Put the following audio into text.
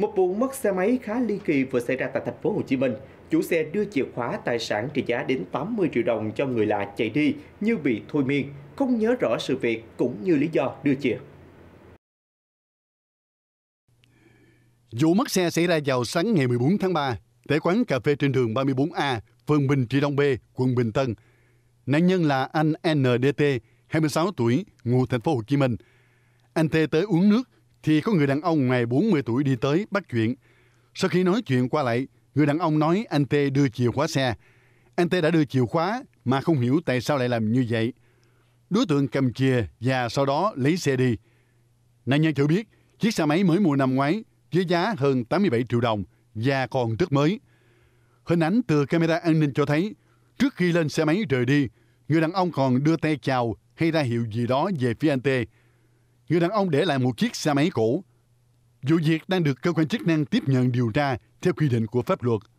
Một vụ mất xe máy khá ly kỳ vừa xảy ra tại thành phố Hồ Chí Minh. Chủ xe đưa chìa khóa tài sản trị giá đến 80 triệu đồng cho người lạ chạy đi như bị thôi miên, không nhớ rõ sự việc cũng như lý do đưa chìa. Vụ mất xe xảy ra vào sáng ngày 14 tháng 3 tại quán cà phê trên đường 34A, phường Bình Trị Đông B, quận Bình Tân. Nạn nhân là anh NDT, 26 tuổi, ngụ thành phố Hồ Chí Minh. Anh T tới uống nước thì có người đàn ông ngoài 40 tuổi đi tới bắt chuyện. Sau khi nói chuyện qua lại, người đàn ông nói anh Tê đưa chìa khóa xe. Anh Tê đã đưa chìa khóa mà không hiểu tại sao lại làm như vậy. Đối tượng cầm chìa và sau đó lấy xe đi. Nạn nhân cho biết chiếc xe máy mới mua năm ngoái với giá hơn 87 triệu đồng và còn rất mới. Hình ảnh từ camera an ninh cho thấy trước khi lên xe máy rời đi, người đàn ông còn đưa tay chào hay ra hiệu gì đó về phía anh Tê người đàn ông để lại một chiếc xe máy cũ, Vụ việc đang được cơ quan chức năng tiếp nhận điều tra theo quy định của pháp luật.